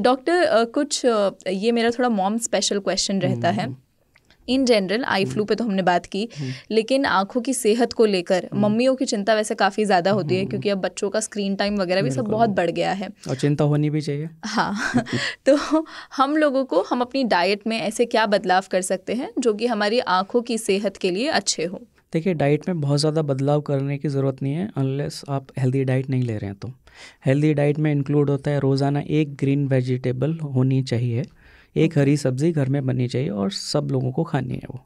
Doctor uh, uh, कुछ uh, ये मेरा थोड़ा मॉम स्पेशल क्वेश्चन रहता है इन जनरल आई फ्लू पे तो हमने बात की हम्म। लेकिन आंखों की सेहत को लेकर हम्म। मम्मियों की चिंता वैसे काफ़ी ज़्यादा हम्म, होती है क्योंकि अब बच्चों का स्क्रीन टाइम वगैरह भी सब बहुत बढ़ गया है और चिंता होनी भी चाहिए हाँ तो हम लोगों को हम अपनी डाइट में ऐसे क्या बदलाव कर सकते हैं जो कि हमारी आंखों की सेहत के लिए अच्छे हों देखिए डाइट में बहुत ज़्यादा बदलाव करने की ज़रूरत नहीं है अनलेस आप हेल्दी डाइट नहीं ले रहे हैं तो हेल्दी डाइट में इंक्लूड होता है रोज़ाना एक ग्रीन वेजिटेबल होनी चाहिए एक हरी सब्ज़ी घर में बननी चाहिए और सब लोगों को खानी है वो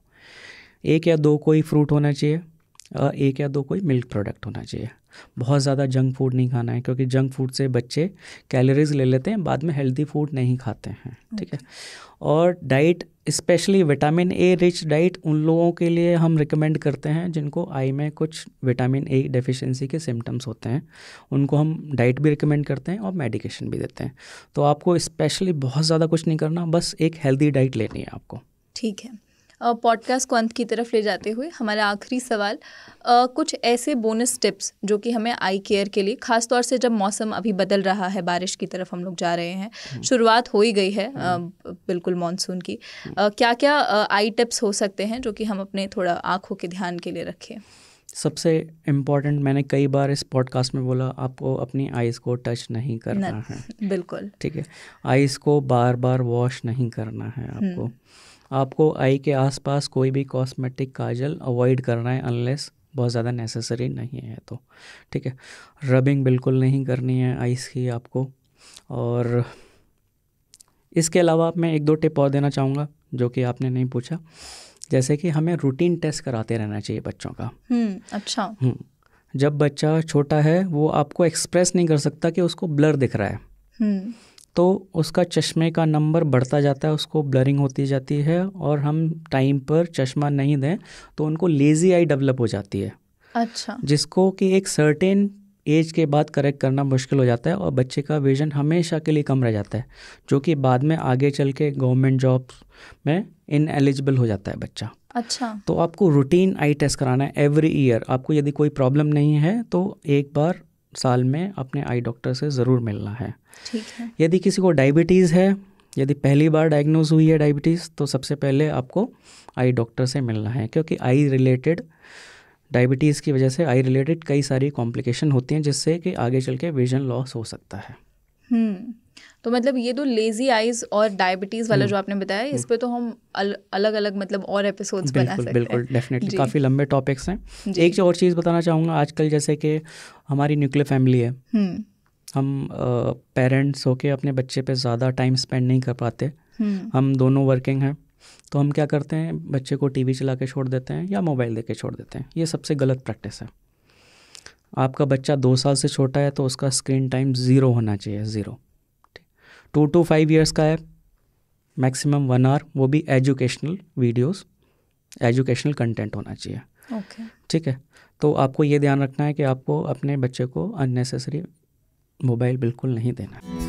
एक या दो कोई फ्रूट होना चाहिए एक या दो कोई मिल्क प्रोडक्ट होना चाहिए बहुत ज़्यादा जंक फूड नहीं खाना है क्योंकि जंक फूड से बच्चे कैलोरीज ले लेते हैं बाद में हेल्दी फूड नहीं खाते हैं ठीक है और diet specially vitamin A rich diet उन लोगों के लिए हम रिकमेंड करते हैं जिनको आई में कुछ विटामिन ए डेफिशिएंसी के सिम्टम्स होते हैं उनको हम डाइट भी रिकमेंड करते हैं और मेडिकेशन भी देते हैं तो आपको स्पेशली बहुत ज़्यादा कुछ नहीं करना बस एक हेल्दी डाइट लेनी है आपको ठीक है पॉडकास्ट को अंत की तरफ ले जाते हुए हमारा आखिरी सवाल कुछ ऐसे बोनस टिप्स जो कि हमें आई केयर के लिए ख़ासतौर से जब मौसम अभी बदल रहा है बारिश की तरफ हम लोग जा रहे हैं हम्म। शुरुआत हो ही गई है हम्म। बिल्कुल मानसून की क्या क्या आई टिप्स हो सकते हैं जो कि हम अपने थोड़ा आँखों के ध्यान के लिए रखें सबसे इम्पॉर्टेंट मैंने कई बार इस पॉडकास्ट में बोला आपको अपनी आईज़ को टच नहीं करना है बिल्कुल ठीक है आईज़ को बार बार वॉश नहीं करना है आपको हम्म। आपको आई के आसपास कोई भी कॉस्मेटिक काजल अवॉइड करना है अनलेस बहुत ज़्यादा नेसेसरी नहीं है तो ठीक है रबिंग बिल्कुल नहीं करनी है आइस की आपको और इसके अलावा मैं एक दो टिप और देना चाहूँगा जो कि आपने नहीं पूछा जैसे कि हमें रूटीन टेस्ट कराते रहना चाहिए बच्चों का हम्म, अच्छा हम्म, जब बच्चा छोटा है वो आपको एक्सप्रेस नहीं कर सकता कि उसको ब्लर दिख रहा है हम्म। तो उसका चश्मे का नंबर बढ़ता जाता है उसको ब्लरिंग होती जाती है और हम टाइम पर चश्मा नहीं दें तो उनको लेज़ी आई डेवलप हो जाती है अच्छा जिसको कि एक सर्टेन एज के बाद करेक्ट करना मुश्किल हो जाता है और बच्चे का विज़न हमेशा के लिए कम रह जाता है जो कि बाद में आगे चल के गवर्नमेंट जॉब में इन एलिजिबल हो जाता है बच्चा अच्छा तो आपको रूटीन आई टेस्ट कराना है एवरी ईयर आपको यदि कोई प्रॉब्लम नहीं है तो एक बार साल में अपने आई डॉक्टर से ज़रूर मिलना है ठीक है यदि किसी को डायबिटीज़ है यदि पहली बार डायग्नोज हुई है डायबिटीज़ तो सबसे पहले आपको आई डॉक्टर से मिलना है क्योंकि आई रिलेटेड डायबिटीज़ की वजह से आई रिलेटेड कई सारी कॉम्प्लिकेशन होती हैं जिससे कि आगे चल के विजन लॉस हो सकता है हम्म। तो मतलब ये तो लेजी आईज और डायबिटीज वाला हम्म। जो आपने बताया इस पे तो हम अल, अलग अलग मतलब और एपिसोड्स बना सकते बिल्कुल डेफिनेटली काफ़ी लंबे टॉपिक्स हैं एक जो और चीज़ बताना चाहूँगा आजकल जैसे कि हमारी न्यूक्लियर फैमिली है हम्म। हम पेरेंट्स होके अपने बच्चे पे ज़्यादा टाइम स्पेंड नहीं कर पाते हम दोनों वर्किंग हैं तो हम क्या करते हैं बच्चे को टीवी चला के छोड़ देते हैं या मोबाइल दे के छोड़ देते हैं ये सबसे गलत प्रैक्टिस है आपका बच्चा दो साल से छोटा है तो उसका स्क्रीन टाइम ज़ीरो होना चाहिए zero to two five years का है मैक्सिमम वन आवर वो भी एजुकेशनल वीडियोस एजुकेशनल कंटेंट होना चाहिए ठीक okay. ठीक है तो आपको ये ध्यान रखना है कि आपको अपने बच्चे को अननेसेसरी मोबाइल बिल्कुल नहीं देना है